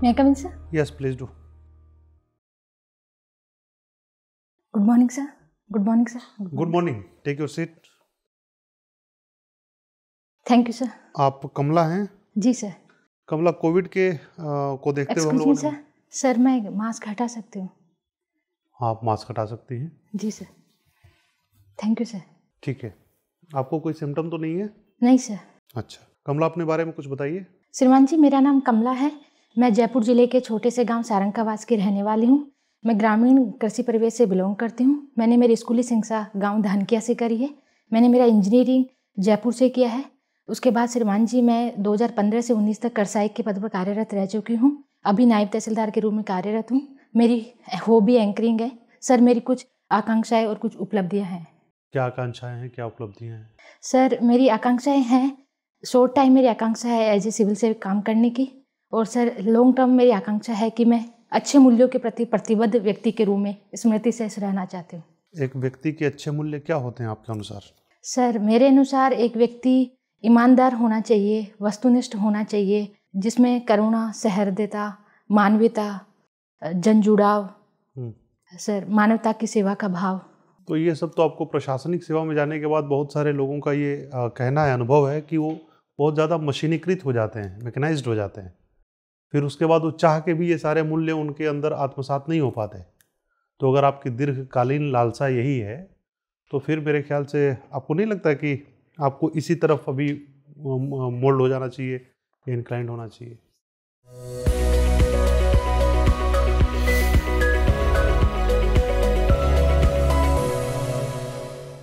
May I come in, sir? Yes, please do. Good morning, sir. Good morning, sir. Good morning. Good morning. Take your seat. Thank you sir आप कमला हैं जी sir कमला Covid के आ, को देखते हुए sir sir मैं mask हटा सकती हूँ आप मास्क हटा सकती हैं जी सर थैंक यू सर ठीक है आपको कोई सिम्टम तो नहीं है नहीं सर अच्छा कमला अपने बारे में कुछ बताइए श्रीमान जी मेरा नाम कमला है मैं जयपुर ज़िले के छोटे से गांव सारंकावास की रहने वाली हूँ मैं ग्रामीण कृषि परिवेश से बिलोंग करती हूँ मैंने मेरी स्कूली शिक्षा गांव धानकिया से करी है मैंने मेरा इंजीनियरिंग जयपुर से किया है उसके बाद श्रीमान जी मैं 2015 से 19 तक करसाई के पद पर कार्यरत रह चुकी हूँ अभी नायब तहसीलदार के रूप में कार्यरत हूँ मेरी हॉबी एंकरिंग है सर मेरी कुछ आकांक्षाएं और कुछ उपलब्धियाँ हैं क्या आकांक्षाएं हैं क्या उपलब्धियाँ हैं सर मेरी आकांक्षाएं हैं शॉर्ट टाइम मेरी आकांक्षा है एज ए सिविल से काम करने की और सर लॉन्ग टर्म मेरी आकांक्षा है कि मैं अच्छे मूल्यों के प्रति प्रतिबद्ध व्यक्ति के रूप में स्मृति से रहना चाहती हूँ एक व्यक्ति के अच्छे मूल्य क्या होते हैं आपके अनुसार सर मेरे अनुसार एक व्यक्ति ईमानदार होना चाहिए वस्तुनिष्ठ होना चाहिए जिसमें करुणा सहृदयता मानवीयता जुड़ाव हम्म। सर मानवता की सेवा का भाव तो ये सब तो आपको प्रशासनिक सेवा में जाने के बाद बहुत सारे लोगों का ये कहना है अनुभव है कि वो बहुत ज़्यादा मशीनीकृत हो जाते हैं मैकेनाइज्ड हो जाते हैं फिर उसके बाद वो चाह के भी ये सारे मूल्य उनके अंदर आत्मसात नहीं हो पाते तो अगर आपकी दीर्घकालीन लालसा यही है तो फिर मेरे ख्याल से आपको नहीं लगता कि आपको इसी तरफ अभी मोल्ड हो जाना चाहिए इंक्लाइंड होना चाहिए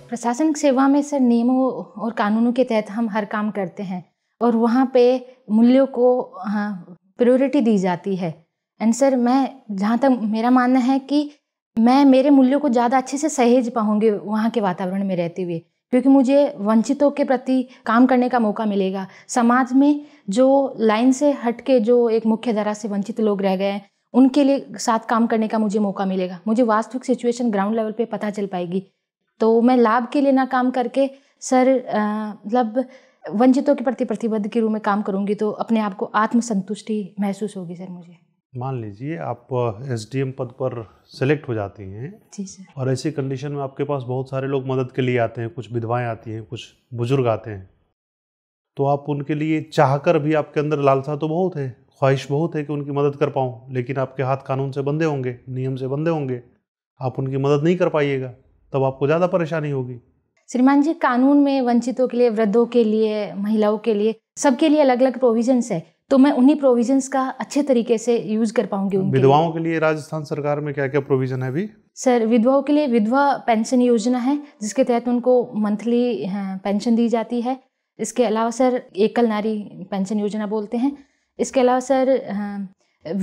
प्रशासनिक सेवा में सर नियमों और कानूनों के तहत हम हर काम करते हैं और वहाँ पे मूल्यों को हाँ, प्रायोरिटी दी जाती है एंड सर मैं जहाँ तक मेरा मानना है कि मैं मेरे मूल्यों को ज़्यादा अच्छे से सहेज पाऊँगी वहाँ के वातावरण में रहते हुए क्योंकि मुझे वंचितों के प्रति काम करने का मौका मिलेगा समाज में जो लाइन से हट के जो एक मुख्य धारा से वंचित लोग रह गए हैं उनके लिए साथ काम करने का मुझे मौका मिलेगा मुझे वास्तविक सिचुएशन ग्राउंड लेवल पे पता चल पाएगी तो मैं लाभ के लिए ना काम करके सर मतलब वंचितों के प्रति प्रतिबद्ध के रूप में काम करूंगी तो अपने आप को आत्मसंतुष्टि महसूस होगी सर मुझे मान लीजिए आप एस पद पर सेलेक्ट हो जाती हैं जी सर और ऐसी कंडीशन में आपके पास बहुत सारे लोग मदद के लिए आते हैं कुछ विधवाएं आती हैं कुछ बुजुर्ग आते हैं तो आप उनके लिए चाहकर भी आपके अंदर लालसा तो बहुत है ख्वाहिश बहुत है कि उनकी मदद कर पाऊँ लेकिन आपके हाथ कानून से बंधे होंगे नियम से बंधे होंगे आप उनकी मदद नहीं कर पाइएगा तब आपको ज़्यादा परेशानी होगी श्रीमान जी कानून में वंचितों के लिए वृद्धों के लिए महिलाओं के लिए सबके लिए अलग अलग प्रोविजंस है तो मैं उन्हीं प्रोविजंस का अच्छे तरीके से यूज कर पाऊंगी विधवाओं के लिए राजस्थान सरकार में क्या क्या प्रोविजन है अभी सर विधवाओं के लिए विधवा पेंशन योजना है जिसके तहत उनको मंथली पेंशन हाँ, दी जाती है इसके अलावा सर एकल नारी पेंशन योजना बोलते हैं इसके अलावा सर हाँ,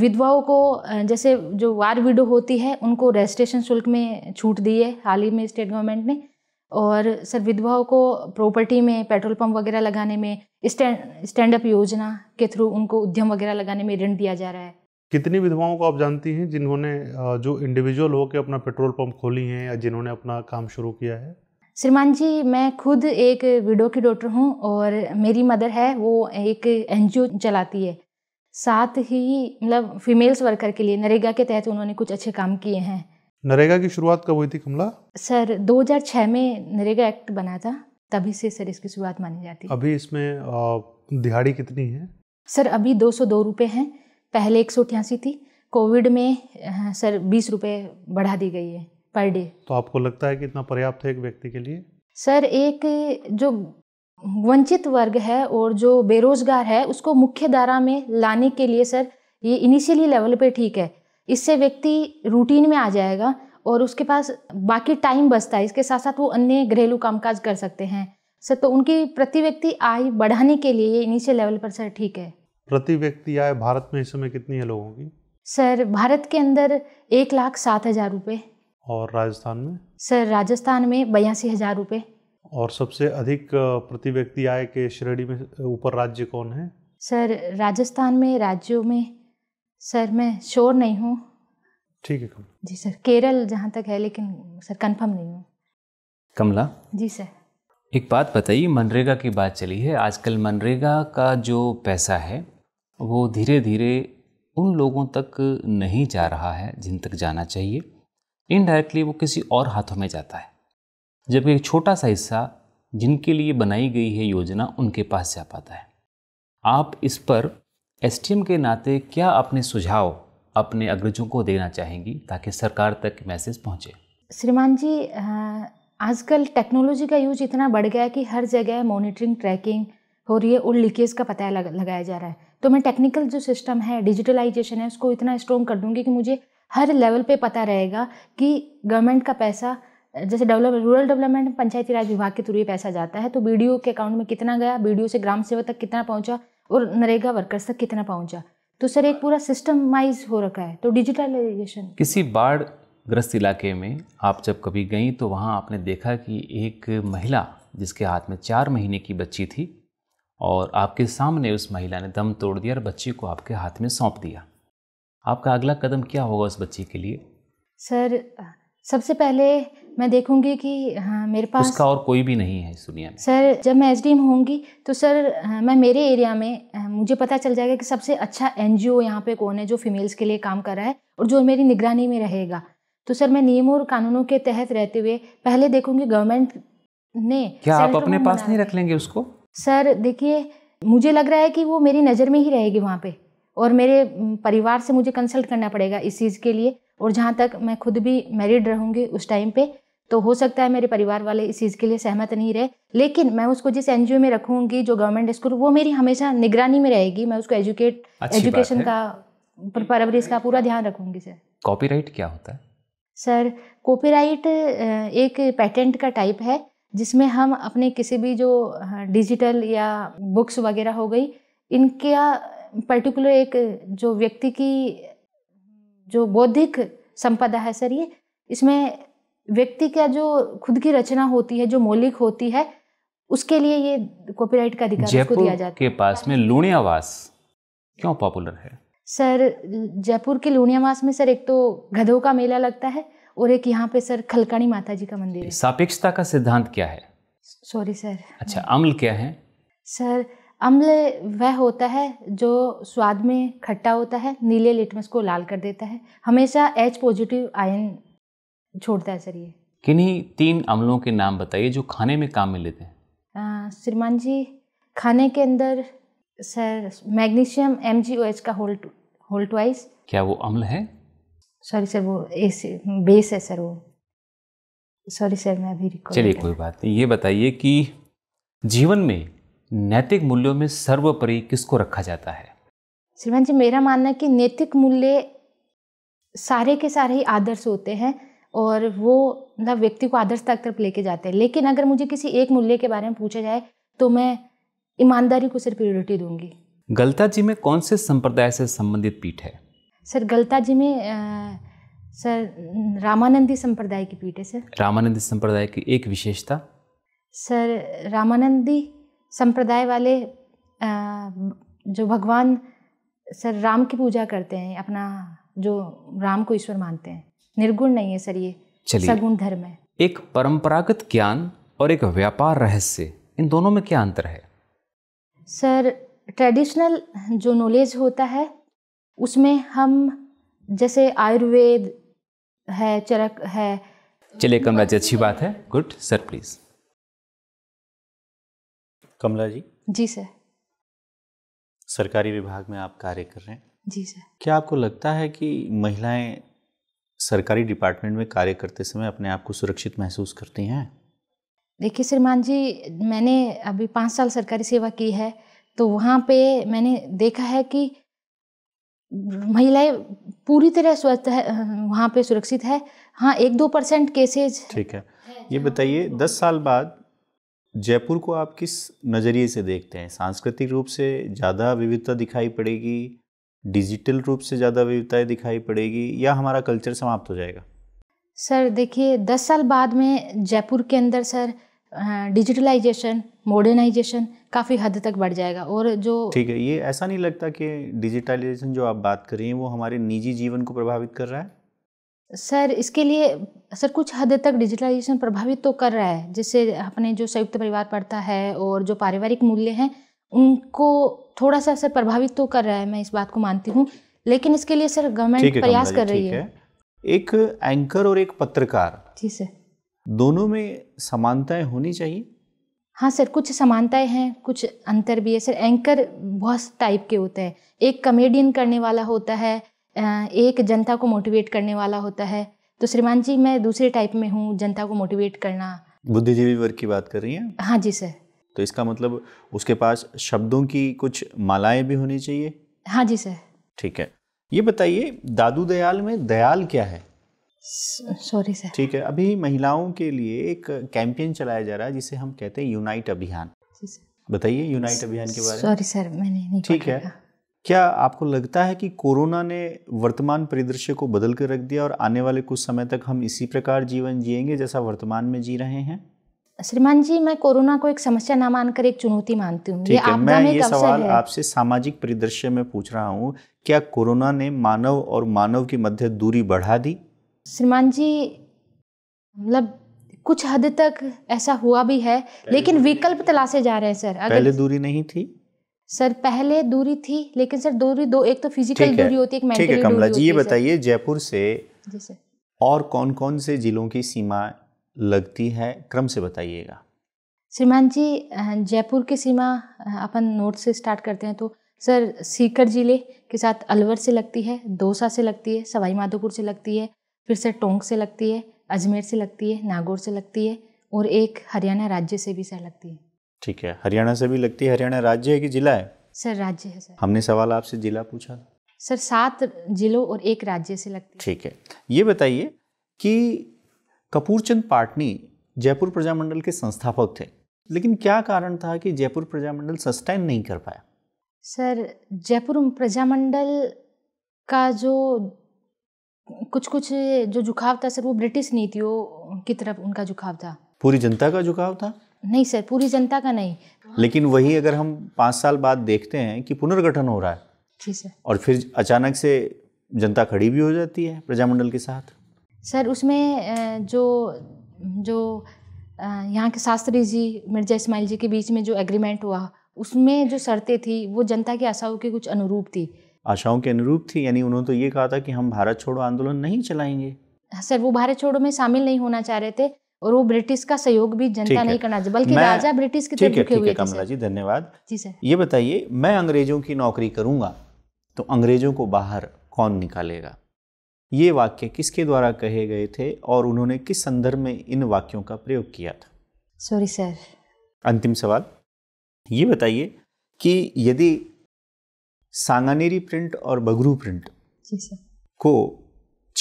विधवाओं को जैसे जो वार विडो होती है उनको रजिस्ट्रेशन शुल्क में छूट दी है हाल ही में स्टेट गवर्नमेंट ने और सर विधवाओं को प्रॉपर्टी में पेट्रोल पंप वगैरह लगाने में स्टैंड स्टैंड अप योजना के थ्रू उनको उद्यम वगैरह लगाने में ऋण दिया जा रहा है कितनी विधवाओं को आप जानती हैं जिन्होंने जो इंडिविजुअल होकर अपना पेट्रोल पंप खोली हैं या जिन्होंने अपना काम शुरू किया है श्रीमान जी मैं खुद एक विडो की डॉटर हूँ और मेरी मदर है वो एक एन चलाती है साथ ही मतलब फीमेल्स वर्कर के लिए नरेगा के तहत उन्होंने कुछ अच्छे काम किए हैं नरेगा की शुरुआत कब हुई थी कमला सर 2006 में नरेगा एक्ट बना था तभी से सर इसकी शुरुआत मानी जाती है अभी इसमें दिहाड़ी कितनी है सर अभी दो सौ दो रुपये हैं पहले एक सौ अठासी थी कोविड में सर बीस रुपये बढ़ा दी गई है पर डे तो आपको लगता है कि इतना पर्याप्त है एक व्यक्ति के लिए सर एक जो वंचित वर्ग है और जो बेरोजगार है उसको मुख्य धारा में लाने के लिए सर ये इनिशियली लेवल पे ठीक है इससे व्यक्ति रूटीन में आ जाएगा और उसके पास बाकी टाइम बचता है इसके साथ साथ वो अन्य घरेलू कामकाज कर सकते हैं सर तो उनकी प्रति व्यक्ति आय बढ़ाने के लिए ये इनिशियल लेवल पर सर ठीक है प्रति व्यक्ति आय भारत में इस समय कितनी है लोगों की सर भारत के अंदर एक लाख सात हजार रुपये और राजस्थान में सर राजस्थान में बयासी हजार रुपये और सबसे अधिक प्रति व्यक्ति आय के श्रेणी में ऊपर राज्य कौन है सर राजस्थान में राज्यों में सर मैं श्योर नहीं हूँ ठीक है कमला जी सर केरल जहाँ तक है लेकिन सर कंफर्म नहीं हूँ कमला जी सर एक बात बताइए मनरेगा की बात चली है आजकल मनरेगा का जो पैसा है वो धीरे धीरे उन लोगों तक नहीं जा रहा है जिन तक जाना चाहिए इनडायरेक्टली वो किसी और हाथों में जाता है जबकि एक छोटा सा हिस्सा जिनके लिए बनाई गई है योजना उनके पास जा पाता है आप इस पर एस के नाते क्या अपने सुझाव अपने अग्रजों को देना चाहेंगी ताकि सरकार तक मैसेज पहुंचे श्रीमान जी आजकल टेक्नोलॉजी का यूज इतना बढ़ गया है कि हर जगह मॉनिटरिंग ट्रैकिंग हो रही है और लीकेज का पता लग, लगाया जा रहा है तो मैं टेक्निकल जो सिस्टम है डिजिटलाइजेशन है उसको इतना स्ट्रॉन्ग कर दूंगी कि मुझे हर लेवल पे पता रहेगा कि गवर्नमेंट का पैसा जैसे डेवलप रूरल डेवलपमेंट पंचायती राज विभाग के थ्रू ये पैसा जाता है तो बी के अकाउंट में कितना गया बी से ग्राम सेवा तक कितना पहुँचा और नरेगा वर्कर्स तक कितना पहुंचा तो सर एक पूरा सिस्टमाइज हो रखा है तो डिजिटलाइजेशन किसी बाढ़ ग्रस्त इलाके में आप जब कभी गई तो वहाँ आपने देखा कि एक महिला जिसके हाथ में चार महीने की बच्ची थी और आपके सामने उस महिला ने दम तोड़ दिया और बच्ची को आपके हाथ में सौंप दिया आपका अगला कदम क्या होगा उस बच्ची के लिए सर सबसे पहले मैं देखूंगी कि हाँ, मेरे पास उसका और कोई भी नहीं है इस दुनिया में सर जब मैं एच डी होंगी तो सर हाँ, मैं मेरे एरिया में हाँ, मुझे पता चल जाएगा कि सबसे अच्छा एन जी ओ यहाँ पे कौन है जो फीमेल्स के लिए काम कर रहा है और जो मेरी निगरानी में रहेगा तो सर मैं नियमों और कानूनों के तहत रहते हुए पहले देखूंगी गवर्नमेंट ने क्या आप अपने पास नहीं रख लेंगे उसको सर देखिए मुझे लग रहा है कि वो मेरी नज़र में ही रहेगी वहाँ पे और मेरे परिवार से मुझे कंसल्ट करना पड़ेगा इस चीज़ के लिए और जहाँ तक मैं खुद भी मैरिड रहूँगी उस टाइम पे तो हो सकता है मेरे परिवार वाले इस चीज़ के लिए सहमत नहीं रहे लेकिन मैं उसको जिस एन में रखूँगी जो गवर्नमेंट स्कूल वो मेरी हमेशा निगरानी में रहेगी मैं उसको एजुकेट एजुकेशन का परवरिश का पूरा ध्यान रखूँगी सर कॉपी क्या होता है सर कॉपी एक पेटेंट का टाइप है जिसमें हम अपने किसी भी जो डिजिटल या बुक्स वगैरह हो गई इनका पर्टिकुलर एक जो व्यक्ति की जो बौद्धिक संपदा है सर ये इसमें व्यक्ति का जो खुद की रचना होती है जो मौलिक होती है उसके लिए ये कॉपीराइट का अधिकार उसको दिया जाता है के पास में लुणियावास क्यों पॉपुलर है सर जयपुर के लुणियावास में सर एक तो गधों का मेला लगता है और एक यहाँ पे सर खलकानी माता जी का मंदिर है सापेक्षता का सिद्धांत क्या है सॉरी सर अच्छा अम्ल क्या है सर अम्ल वह होता है जो स्वाद में खट्टा होता है नीले लिटमस को लाल कर देता है हमेशा एच पॉजिटिव आयन छोड़ता है सर ये किन्हीं तीन अम्लों के नाम बताइए जो खाने में काम में लेते हैं श्रीमान जी खाने के अंदर sir magnesium M G O H का होल होल ट्वाइस क्या वो अम्ल है सॉरी सर वो ए बेस है सर वो सॉरी सर मैं अभी चलिए कोई बात नहीं ये बताइए कि जीवन में नैतिक मूल्यों में सर्वोपरि किसको रखा जाता है श्रीमान जी मेरा मानना है कि नैतिक मूल्य सारे के सारे ही आदर्श होते हैं और वो मतलब व्यक्ति को आदर्श तक तरफ लेके जाते हैं लेकिन अगर मुझे किसी एक मूल्य के बारे में पूछा जाए तो मैं ईमानदारी को सिर्फ प्रियोरिटी दूंगी गलता जी में कौन से संप्रदाय से संबंधित पीठ है सर गलता जी में आ, सर रामानंदी संप्रदाय की पीठ है सर रामानंदी संप्रदाय की एक विशेषता सर रामानंदी संप्रदाय वाले जो भगवान सर राम की पूजा करते हैं अपना जो राम को ईश्वर मानते हैं निर्गुण नहीं है सर ये सगुण धर्म है एक परंपरागत ज्ञान और एक व्यापार रहस्य इन दोनों में क्या अंतर है सर ट्रेडिशनल जो नॉलेज होता है उसमें हम जैसे आयुर्वेद है चरक है चलिए जी अच्छी बात है good sir please Kamala ji जी सर सरकारी विभाग में आप कार्य कर रहे हैं जी सर क्या आपको लगता है कि महिलाएं सरकारी डिपार्टमेंट में कार्य करते समय अपने आप को सुरक्षित महसूस करती हैं देखिए श्रीमान जी मैंने अभी पाँच साल सरकारी सेवा की है तो वहाँ पे मैंने देखा है कि महिलाएं पूरी तरह स्वस्थ है वहाँ पे सुरक्षित है हाँ एक दो परसेंट केसेज ठीक है ये बताइए दस साल बाद जयपुर को आप किस नज़रिए से देखते हैं सांस्कृतिक रूप से ज़्यादा विविधता दिखाई पड़ेगी डिजिटल रूप से ज़्यादा विविधताएं दिखाई पड़ेगी या हमारा कल्चर समाप्त हो जाएगा सर देखिए दस साल बाद में जयपुर के अंदर सर डिजिटलाइजेशन मॉडर्नाइजेशन काफ़ी हद तक बढ़ जाएगा और जो ठीक है ये ऐसा नहीं लगता कि डिजिटलाइजेशन जो आप बात कर रही हैं वो हमारे निजी जीवन को प्रभावित कर रहा है सर इसके लिए सर कुछ हद तक डिजिटलाइजेशन प्रभावित तो कर रहा है जिससे अपने जो संयुक्त परिवार पड़ता है और जो पारिवारिक मूल्य हैं उनको थोड़ा सा सर प्रभावित तो कर रहा है मैं इस बात को मानती हूँ लेकिन इसके लिए सर गवर्नमेंट प्रयास कर रही है।, है एक एंकर और एक पत्रकार जी सर दोनों में समानताएं होनी चाहिए हाँ सर कुछ समानताएं हैं कुछ अंतर भी है सर एंकर बहुत टाइप के होते हैं एक कमेडियन करने वाला होता है एक जनता को मोटिवेट करने वाला होता है तो श्रीमान जी मैं दूसरे टाइप में हूँ जनता को मोटिवेट करना बुद्धिजीवी वर्ग की बात कर रही हैं हाँ जी सर तो इसका मतलब उसके पास शब्दों की कुछ मालाएं भी होनी चाहिए हाँ जी सर ठीक है ये बताइए दादू दयाल में दयाल क्या है सॉरी सर ठीक है अभी महिलाओं के लिए एक कैंपेन चलाया जा रहा है जिसे हम कहते हैं यूनाइट अभियान बताइए यूनाइट अभियान के बारे में सॉरी सर मैंने नहीं ठीक है क्या आपको लगता है कि कोरोना ने वर्तमान परिदृश्य को बदल कर रख दिया और आने वाले कुछ समय तक हम इसी प्रकार जीवन जिएंगे जैसा वर्तमान में जी रहे हैं श्रीमान जी मैं कोरोना को एक समस्या ना मानकर एक चुनौती मानती हूँ मैं ये सवाल आपसे सामाजिक परिदृश्य में पूछ रहा हूँ क्या कोरोना ने मानव और मानव के मध्य दूरी बढ़ा दी श्रीमान जी मतलब कुछ हद तक ऐसा हुआ भी है लेकिन विकल्प तलाशे जा रहे हैं सर पहले दूरी नहीं थी सर पहले दूरी थी लेकिन सर दूरी दो एक तो फिजिकल दूरी होती है एक ठीक है कमला जी ये बताइए जयपुर से और कौन कौन से जिलों की सीमा लगती है क्रम से बताइएगा श्रीमान जी जयपुर की सीमा अपन नोट से स्टार्ट करते हैं तो सर सीकर जिले के साथ अलवर से लगती है दौसा से लगती है सवाई माधोपुर से लगती है फिर सर टोंक से लगती है अजमेर से लगती है नागौर से लगती है और एक हरियाणा राज्य से भी सर लगती है ठीक है हरियाणा से भी लगती है हरियाणा राज्य है कि जिला है सर राज्य है सर हमने सवाल आपसे जिला पूछा सर सात जिलों और एक राज्य से लगती ठीक है ये बताइए कि कपूरचंद पाटनी जयपुर प्रजामंडल के संस्थापक थे लेकिन क्या कारण था कि जयपुर प्रजामंडल सस्टेन नहीं कर पाया सर जयपुर प्रजामंडल का जो कुछ कुछ जो झुकाव था सर वो ब्रिटिश नीतियों की तरफ उनका झुकाव था पूरी जनता का झुकाव था नहीं सर पूरी जनता का नहीं लेकिन वही अगर हम पाँच साल बाद देखते हैं कि पुनर्गठन हो रहा है जी सर और फिर अचानक से जनता खड़ी भी हो जाती है प्रजामंडल के साथ सर उसमें जो जो यहाँ के शास्त्री जी मिर्जा इस्माइल जी के बीच में जो एग्रीमेंट हुआ उसमें जो शर्तें थी वो जनता की आशाओं के कुछ अनुरूप थी आशाओं के अनुरूप थी यानी उन्होंने तो ये कहा था कि हम भारत छोड़ो आंदोलन नहीं चलाएंगे हाँ सर वो भारत छोड़ो में शामिल नहीं होना चाह रहे थे और वो ब्रिटिश का सहयोग भी जनता नहीं करना चाहिए बल्कि राजा ब्रिटिश की तरफ झुके हुए कमला जी धन्यवाद जी सर ये बताइए मैं अंग्रेजों की नौकरी करूंगा तो अंग्रेजों को बाहर कौन निकालेगा ये वाक्य किसके द्वारा कहे गए थे और उन्होंने किस संदर्भ में इन वाक्यों का प्रयोग किया था सॉरी सर अंतिम सवाल ये बताइए कि यदि सांगानेरी प्रिंट और बगरू प्रिंट को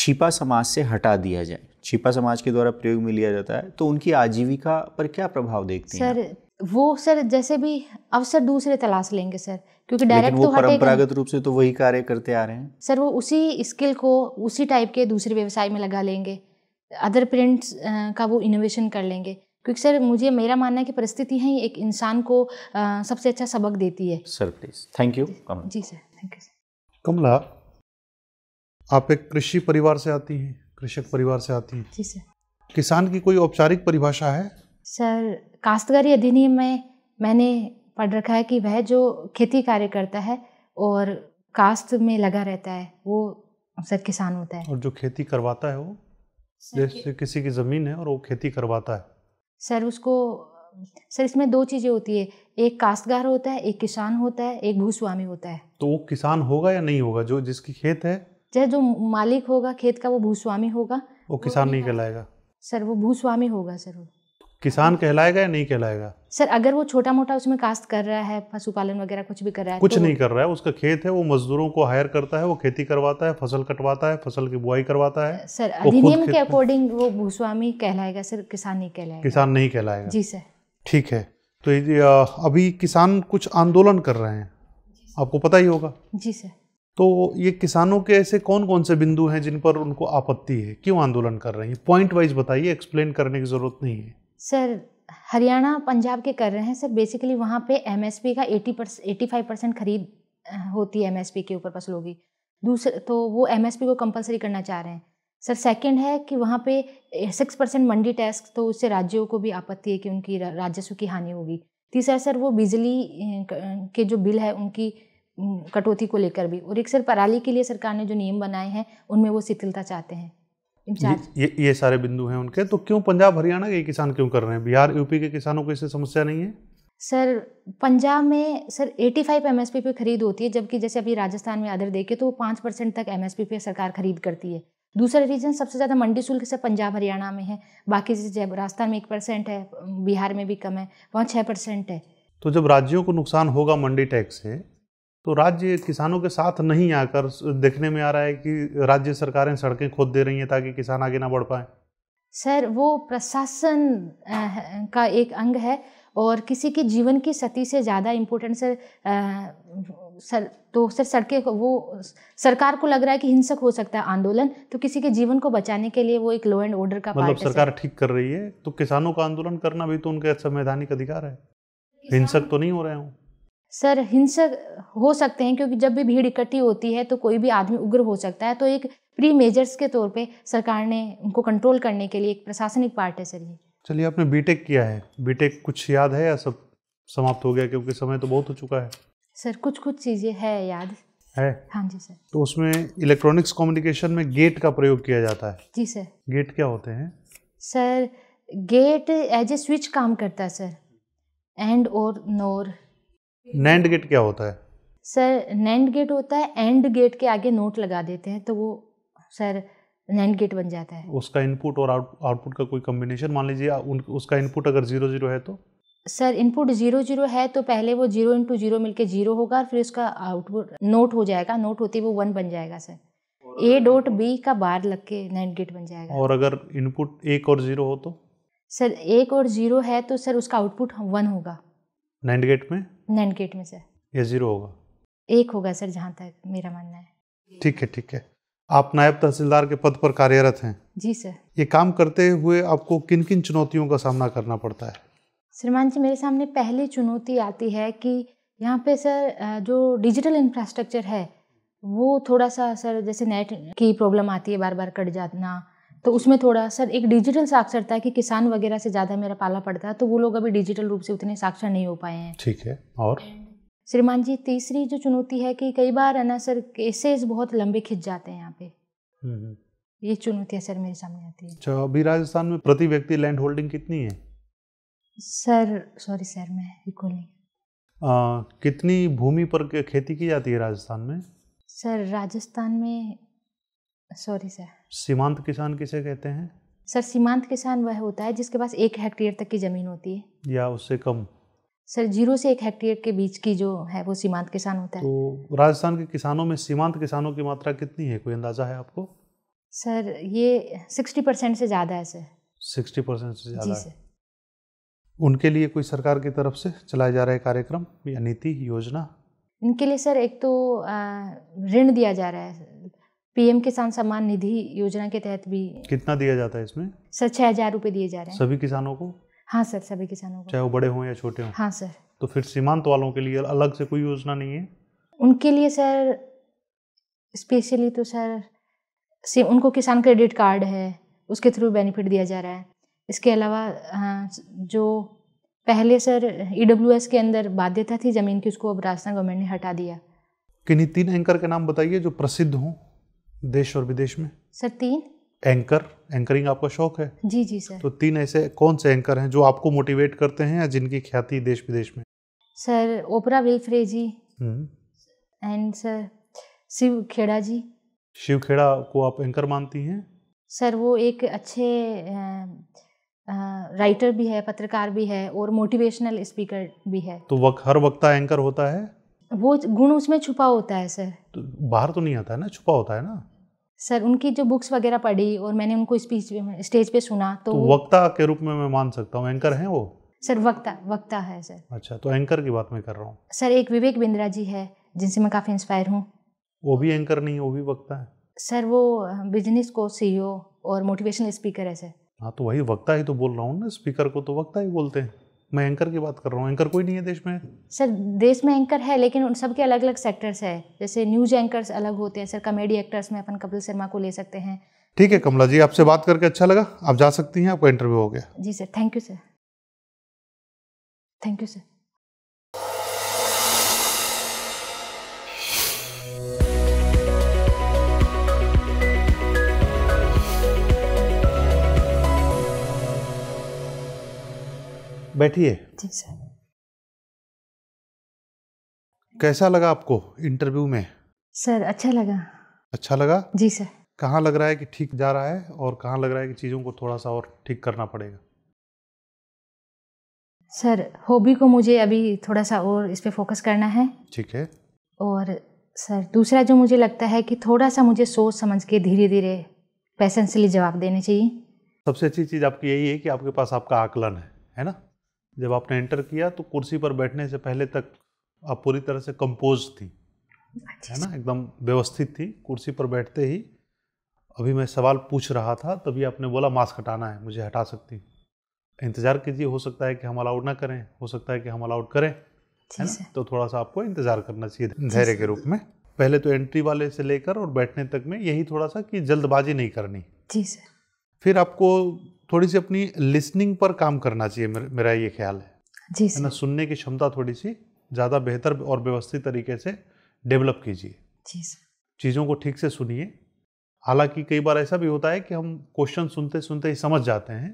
छिपा समाज से हटा दिया जाए छिपा समाज के द्वारा प्रयोग में लिया जाता है तो उनकी आजीविका पर क्या प्रभाव देखते हैं सर वो सर जैसे भी अवसर दूसरे तलाश लेंगे सर क्योंकि डायरेक्ट तो परंपरागत रूप से तो वही कार्य करते आ रहे हैं सर वो उसी स्किल को उसी टाइप के दूसरे व्यवसाय में लगा लेंगे अदर प्रिंट्स का वो इनोवेशन कर लेंगे क्योंकि सर मुझे मेरा मानना है कि परिस्थिति ही एक इंसान को आ, सबसे अच्छा सबक देती है sir please thank you Kamala ji sir thank you Kamala आप एक कृषि परिवार से आती हैं कृषक परिवार से आती हैं जी सर किसान की कोई औपचारिक परिभाषा है सर काश्तकारी अधिनियम में मैंने पढ़ रखा है कि वह जो खेती कार्य करता है और काश्त में लगा रहता है वो सर किसान होता है और जो खेती करवाता है वो जैसे किसी की ज़मीन है और वो खेती करवाता है सर उसको सर इसमें दो चीज़ें होती है एक काश्तगार होता है एक किसान होता है एक भूस्वामी होता है तो वो किसान होगा या नहीं होगा जो जिसकी खेत है चाहे जो मालिक होगा खेत का वो भूस्वामी होगा वो किसान नहीं कहलाएगा सर वो भूस्वामी होगा सर वो किसान कहलाएगा या नहीं कहलाएगा सर अगर वो छोटा मोटा उसमें कास्ट कर रहा है पशुपालन वगैरह कुछ भी कर रहा है कुछ तो नहीं कर रहा है उसका खेत है वो मजदूरों को हायर करता है वो खेती करवाता है फसल कटवाता है फसल की बुआई करवाता है सर अधिनियम के अकॉर्डिंग वो भूस्वामी कहलाएगा सर किसान नहीं कहलाएगा किसान नहीं कहलाएगा जी सर ठीक है तो अभी किसान कुछ आंदोलन कर रहे हैं आपको पता ही होगा जी सर तो ये किसानों के ऐसे कौन कौन से बिंदु हैं जिन पर उनको आपत्ति है क्यों आंदोलन कर रहे हैं पॉइंट वाइज बताइए एक्सप्लेन करने की ज़रूरत नहीं है सर हरियाणा पंजाब के कर रहे हैं सर बेसिकली वहाँ पे पी का eighty percent eighty five percent खरीद होती है पी के ऊपर फसलों की दूसरे तो वो पी को कंपलसरी करना चाह रहे हैं सर सेकेंड है कि वहाँ पे सिक्स परसेंट मंडी टैक्स तो उससे राज्यों को भी आपत्ति है कि उनकी राजस्व की हानि होगी तीसरा सर वो बिजली के जो बिल है उनकी हम्म, कटौती को लेकर भी और एक सर पराली के लिए सरकार ने जो नियम बनाए हैं उनमें वो शिथिलता चाहते हैं ये, ये सारे बिंदु हैं उनके तो क्यों पंजाब हरियाणा के किसान क्यों कर रहे हैं बिहार यूपी के किसानों को इससे समस्या नहीं है सर पंजाब में सर 85 फाइव एम पे खरीद होती है जबकि जैसे अभी राजस्थान में आदर देखे तो पाँच परसेंट तक एम पे सरकार खरीद करती है दूसरा रीजन सबसे ज़्यादा मंडी शुल्क से पंजाब हरियाणा में है बाकी जैसे राजस्थान में एक परसेंट है बिहार में भी कम है वहाँ छः परसेंट है तो जब राज्यों को नुकसान होगा मंडी टैक्स से तो राज्य किसानों के साथ नहीं आकर देखने में आ रहा है कि राज्य सरकारें सड़कें खोद दे रही हैं ताकि किसान आगे ना बढ़ पाए सर वो प्रशासन का एक अंग है और किसी के जीवन की सती से ज़्यादा इम्पोर्टेंट सर सर तो सर सड़कें वो सरकार को लग रहा है कि हिंसक हो सकता है आंदोलन तो किसी के जीवन को बचाने के लिए वो एक लॉ एंड ऑर्डर का मतलब सरकार ठीक कर रही है तो किसानों का आंदोलन करना भी तो उनका अच्छा संवैधानिक अधिकार है हिंसक तो नहीं हो रहे हूँ सर हिंसक हो सकते हैं क्योंकि जब भी भीड़ इकट्ठी होती है तो कोई भी आदमी उग्र हो सकता है तो एक प्री मेजर्स के तौर पे सरकार ने उनको कंट्रोल करने के लिए एक प्रशासनिक पार्ट है सर ये चलिए आपने बीटेक किया है बीटेक कुछ याद है या सब समाप्त हो गया क्योंकि समय तो बहुत हो चुका है सर कुछ कुछ चीज़ें है याद है हाँ जी सर तो उसमें इलेक्ट्रॉनिक्स कम्युनिकेशन में गेट का प्रयोग किया जाता है जी सर गेट क्या होते हैं sir gate as a switch काम करता है सर एंड और नोर नैंड गेट क्या होता है सर नैंड गेट होता है एंड गेट के आगे नोट लगा देते हैं तो वो सर नैंड गेट बन जाता है उसका इनपुट और आउटपुट का कोई कॉम्बिनेशन मान लीजिए उसका इनपुट अगर जीरो जीरो है तो सर इनपुट जीरो जीरो है तो पहले वो जीरो इंटू जीरो मिलकर जीरो होगा और फिर उसका आउटपुट नोट हो जाएगा नोट होते वो वन बन जाएगा सर ए डॉट बी का बार लग के नैंड गेट बन जाएगा और अगर इनपुट एक और जीरो हो तो सर एक और जीरो है तो सर उसका आउटपुट वन होगा नैंड गेट में नैन गेट में सर ये जीरो होगा एक होगा सर जहाँ तक मेरा मानना है ठीक है ठीक है आप नायब तहसीलदार के पद पर कार्यरत हैं जी सर ये काम करते हुए आपको किन किन चुनौतियों का सामना करना पड़ता है श्रीमान जी मेरे सामने पहली चुनौती आती है कि यहाँ पे सर जो डिजिटल इंफ्रास्ट्रक्चर है वो थोड़ा सा सर जैसे नेट की प्रॉब्लम आती है बार बार कट जाना तो उसमें थोड़ा सर एक डिजिटल साक्षरता है कि किसान वगैरह से ज़्यादा मेरा पाला पड़ता है तो वो लोग अभी डिजिटल रूप से उतने साक्षर नहीं हो पाए हैं ठीक है और श्रीमान जी तीसरी जो चुनौती है कि कई बार है ना सर केसेस बहुत लंबे खिंच जाते हैं यहाँ पे हम्म, हम्म। ये चुनौतियाँ सर मेरे सामने आती है अच्छा अभी राजस्थान में प्रति व्यक्ति लैंड होल्डिंग कितनी है सर सॉरी सर मैं बिल्कुल नहीं कितनी भूमि पर खेती की जाती है राजस्थान में सर राजस्थान में सॉरी सर सीमांत किसान किसे कहते हैं सर सीमांत किसान वह होता है जिसके पास एक हेक्टेयर तक की ज़मीन होती है या उससे कम सर जीरो से एक हेक्टेयर के बीच की जो है वो सीमांत किसान होता है तो राजस्थान के किसानों में सीमांत किसानों की मात्रा कितनी है कोई अंदाज़ा है आपको सर ये सिक्सटी परसेंट से ज़्यादा है सर सिक्सटी परसेंट से ज़्यादा है उनके लिए कोई सरकार की तरफ से चलाए जा रहे कार्यक्रम या नीति योजना इनके लिए सर एक तो ऋण दिया जा रहा है पीएम किसान सम्मान निधि योजना के तहत भी कितना दिया जाता है इसमें सर छह हजार रूपए दिए जा रहे हैं सभी किसानों को हाँ सर सभी किसानों को चाहे वो बड़े हों या छोटे हों हाँ सर तो फिर सीमांत वालों के लिए अलग से कोई योजना नहीं है उनके लिए सर स्पेशली तो सर उनको किसान क्रेडिट कार्ड है उसके थ्रू बेनिफिट दिया जा रहा है इसके अलावा हाँ, जो पहले सर ई e के अंदर बाध्यता थी ज़मीन की उसको अब राजस्थान गवर्नमेंट ने हटा दिया किन्हीं तीन एंकर के नाम बताइए जो प्रसिद्ध हों देश और विदेश में सर तीन एंकर एंकरिंग आपका शौक है जी जी सर तो तीन ऐसे कौन से एंकर हैं जो आपको मोटिवेट करते हैं या जिनकी ख्याति देश विदेश में सर ओपरा विल्फ्रे जी हम्म। एंड सर शिव खेड़ा जी शिव खेड़ा को आप एंकर मानती हैं सर वो एक अच्छे आ, राइटर भी है पत्रकार भी है और मोटिवेशनल स्पीकर भी है तो वक, हर वक्ता एंकर होता है वो गुण उसमें छुपा होता है सर तो बाहर तो नहीं आता है ना छुपा होता है ना सर उनकी जो बुक्स वगैरह पढ़ी और मैंने उनको स्पीच स्टेज पे सुना तो, तो वक्ता के रूप में मैं मान सकता हूँ एंकर हैं वो सर वक्ता वक्ता है सर अच्छा तो एंकर की बात मैं कर रहा हूँ सर एक विवेक बिंद्रा जी है जिनसे मैं काफ़ी इंस्पायर हूँ वो भी एंकर नहीं वो भी वक्ता है सर वो बिजनेस को सीईओ e और मोटिवेशनल स्पीकर है सर हाँ तो वही वक्ता ही तो बोल रहा हूँ ना स्पीकर को तो वक्ता ही बोलते हैं मैं एंकर की बात कर रहा हूँ एंकर कोई नहीं है देश में सर देश में एंकर है लेकिन उन सबके अलग अलग सेक्टर्स है जैसे न्यूज एंकर्स अलग होते हैं सर कॉमेडी एक्टर्स में अपन कपिल शर्मा को ले सकते हैं ठीक है कमला जी आपसे बात करके अच्छा लगा आप जा सकती हैं आपका इंटरव्यू हो गया जी sir thank you sir thank you sir बैठिए कैसा लगा आपको इंटरव्यू में सर अच्छा लगा अच्छा लगा जी सर कहाँ लग रहा है कि ठीक जा रहा है और कहाँ लग रहा है कि चीज़ों को थोड़ा सा और ठीक करना पड़ेगा सर हॉबी को मुझे अभी थोड़ा सा और इस पर फोकस करना है ठीक है और सर दूसरा जो मुझे लगता है कि थोड़ा सा मुझे सोच समझ के धीरे धीरे पैसेंसली जवाब देने चाहिए सबसे अच्छी चीज़ आपकी यही है कि आपके पास आपका आकलन है है ना जब आपने एंटर किया तो कुर्सी पर बैठने से पहले तक आप पूरी तरह से कंपोज थी अच्छा, है ना अच्छा। एकदम व्यवस्थित थी कुर्सी पर बैठते ही अभी मैं सवाल पूछ रहा था तभी आपने बोला मास्क हटाना है मुझे हटा सकती इंतज़ार कीजिए हो सकता है कि हम अलाउड ना करें हो सकता है कि हम अलाउड करें है ना तो थोड़ा सा आपको इंतज़ार करना चाहिए धैर्य के रूप में पहले तो एंट्री वाले से लेकर और बैठने तक में यही थोड़ा सा कि जल्दबाजी नहीं करनी जी सर फिर आपको थोड़ी सी अपनी लिसनिंग पर काम करना चाहिए मेरा ये ख्याल है जी सर ना सुनने की क्षमता थोड़ी सी ज़्यादा बेहतर और व्यवस्थित तरीके से डेवलप कीजिए जी चीज़ों को ठीक से सुनिए हालांकि कई बार ऐसा भी होता है कि हम क्वेश्चन सुनते सुनते ही समझ जाते हैं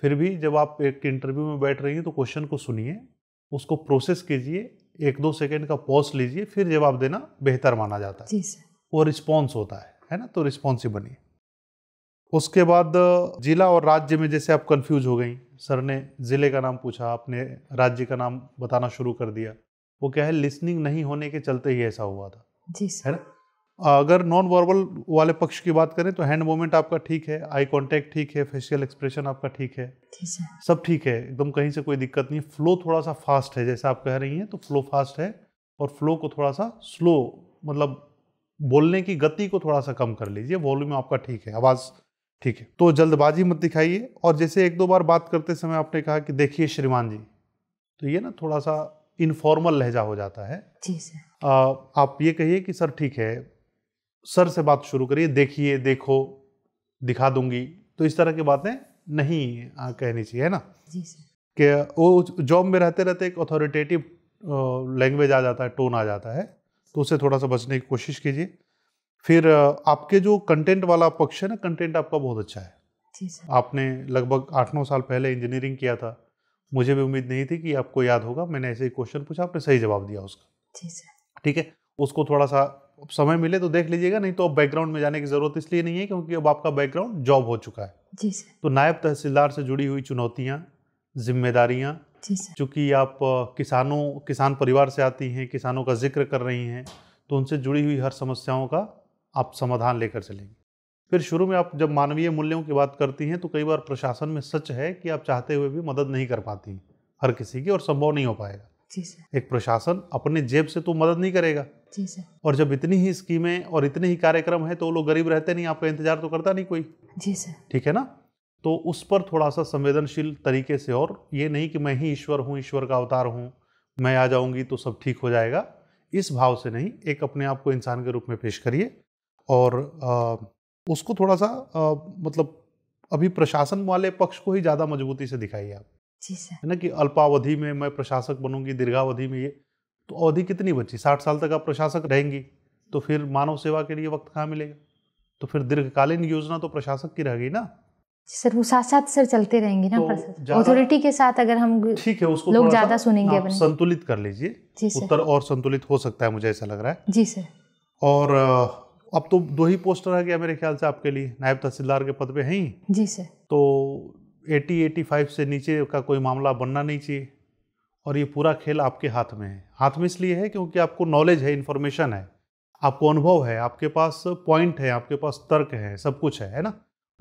फिर भी जब आप एक इंटरव्यू में बैठ रही हैं तो क्वेश्चन को सुनिए उसको प्रोसेस कीजिए एक दो सेकेंड का पॉज लीजिए फिर जवाब देना बेहतर माना जाता है जी सर वो रिस्पॉन्स होता है है ना तो रिस्पॉन्सिव बनिए उसके बाद जिला और राज्य में जैसे आप कंफ्यूज हो गई सर ने ज़िले का नाम पूछा आपने राज्य का नाम बताना शुरू कर दिया वो क्या है लिसनिंग नहीं होने के चलते ही ऐसा हुआ था जी सर अगर नॉन वर्बल वाले पक्ष की बात करें तो हैंड मूवमेंट आपका ठीक है आई कांटेक्ट ठीक है फेशियल एक्सप्रेशन आपका ठीक है सब ठीक है एकदम कहीं से कोई दिक्कत नहीं फ्लो थोड़ा सा फास्ट है जैसे आप कह रही हैं तो फ्लो फास्ट है और फ्लो को थोड़ा सा स्लो मतलब बोलने की गति को थोड़ा सा कम कर लीजिए वॉल्यूम आपका ठीक है आवाज़ ठीक है तो जल्दबाजी मत दिखाइए और जैसे एक दो बार बात करते समय आपने कहा कि देखिए श्रीमान जी तो ये ना थोड़ा सा इनफॉर्मल लहजा हो जाता है जी सर आप ये कहिए कि सर ठीक है सर से बात शुरू करिए देखिए देखो दिखा दूंगी तो इस तरह की बातें नहीं आ, कहनी चाहिए है ना जी सर कि वो जॉब में रहते रहते एक अथॉरिटेटिव लैंग्वेज आ जाता है टोन आ जाता है तो उसे थोड़ा सा बचने की कोशिश कीजिए फिर आपके जो कंटेंट वाला पक्ष है ना कंटेंट आपका बहुत अच्छा है आपने लगभग आठ नौ साल पहले इंजीनियरिंग किया था मुझे भी उम्मीद नहीं थी कि आपको याद होगा मैंने ऐसे ही क्वेश्चन पूछा आपने सही जवाब दिया उसका ठीक है उसको थोड़ा सा समय मिले तो देख लीजिएगा नहीं तो अब बैकग्राउंड में जाने की जरूरत इसलिए नहीं है क्योंकि अब आपका बैकग्राउंड जॉब हो चुका है जी सर तो नायब तहसीलदार से जुड़ी हुई चुनौतियाँ जिम्मेदारियाँ चूँकि आप किसानों किसान परिवार से आती हैं किसानों का जिक्र कर रही हैं तो उनसे जुड़ी हुई हर समस्याओं का आप समाधान लेकर चलेंगे फिर शुरू में आप जब मानवीय मूल्यों की बात करती हैं तो कई बार प्रशासन में सच है कि आप चाहते हुए भी मदद नहीं कर पाती हर किसी की और संभव नहीं हो पाएगा जी सर एक प्रशासन अपने जेब से तो मदद नहीं करेगा जी सर और जब इतनी ही स्कीमें और इतने ही कार्यक्रम है तो वो लोग गरीब रहते नहीं आपका इंतजार तो करता नहीं कोई जी सर ठीक है ना तो उस पर थोड़ा सा संवेदनशील तरीके से और ये नहीं कि मैं ही ईश्वर हूँ ईश्वर का अवतार हूँ मैं आ जाऊँगी तो सब ठीक हो जाएगा इस भाव से नहीं एक अपने आप को इंसान के रूप में पेश करिए और उसको थोड़ा सा मतलब अभी प्रशासन वाले पक्ष को ही ज़्यादा मजबूती से दिखाइए आप है ना कि अल्पावधि में मैं प्रशासक बनूंगी दीर्घावधि में ये तो अवधि कितनी बची साठ साल तक आप प्रशासक रहेंगी तो फिर मानव सेवा के लिए वक्त कहाँ मिलेगा तो फिर दीर्घकालीन योजना तो प्रशासक की रह गई ना सर वो साथ साथ सर चलते रहेंगे ना तो अथॉरिटी के साथ अगर हम ठीक है उसको लोग ज्यादा सुनेंगे संतुलित कर लीजिए उत्तर और संतुलित हो सकता है मुझे ऐसा लग रहा है जी सर और अब तो दो ही पोस्टर आ गया मेरे ख्याल से आपके लिए नायब तहसीलदार के पद पे हैं ही जी सर तो एटी एटी फाइव से नीचे का कोई मामला बनना नहीं चाहिए और ये पूरा खेल आपके हाथ में है हाथ में इसलिए है क्योंकि आपको नॉलेज है इन्फॉर्मेशन है आपको अनुभव है आपके पास पॉइंट है आपके पास तर्क है सब कुछ है है ना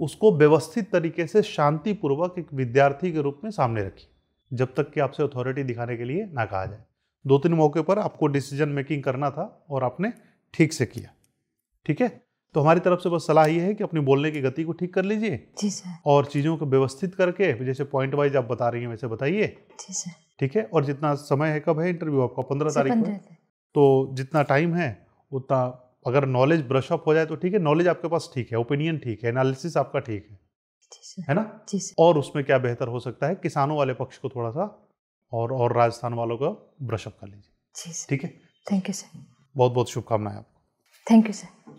उसको व्यवस्थित तरीके से शांतिपूर्वक एक विद्यार्थी के रूप में सामने रखिए जब तक कि आपसे अथॉरिटी दिखाने के लिए ना कहा जाए दो तीन मौके पर आपको डिसीजन मेकिंग करना था और आपने ठीक से किया ठीक है तो हमारी तरफ से बस सलाह ये है कि अपनी बोलने की गति को ठीक कर लीजिए और चीज़ों को व्यवस्थित करके जैसे पॉइंट वाइज आप बता रही हैं वैसे बताइए ठीक है और जितना समय है कब है इंटरव्यू आपका पंद्रह तारीख को तो जितना टाइम है उतना अगर नॉलेज ब्रश अप हो जाए तो ठीक है नॉलेज आपके पास ठीक है ओपिनियन ठीक है एनालिसिस आपका ठीक है है ना और उसमें क्या बेहतर हो सकता है किसानों वाले पक्ष को थोड़ा सा और और राजस्थान वालों का ब्रशअप कर लीजिए ठीक है थैंक यू सर बहुत बहुत शुभकामनाएं आपको थैंक यू सर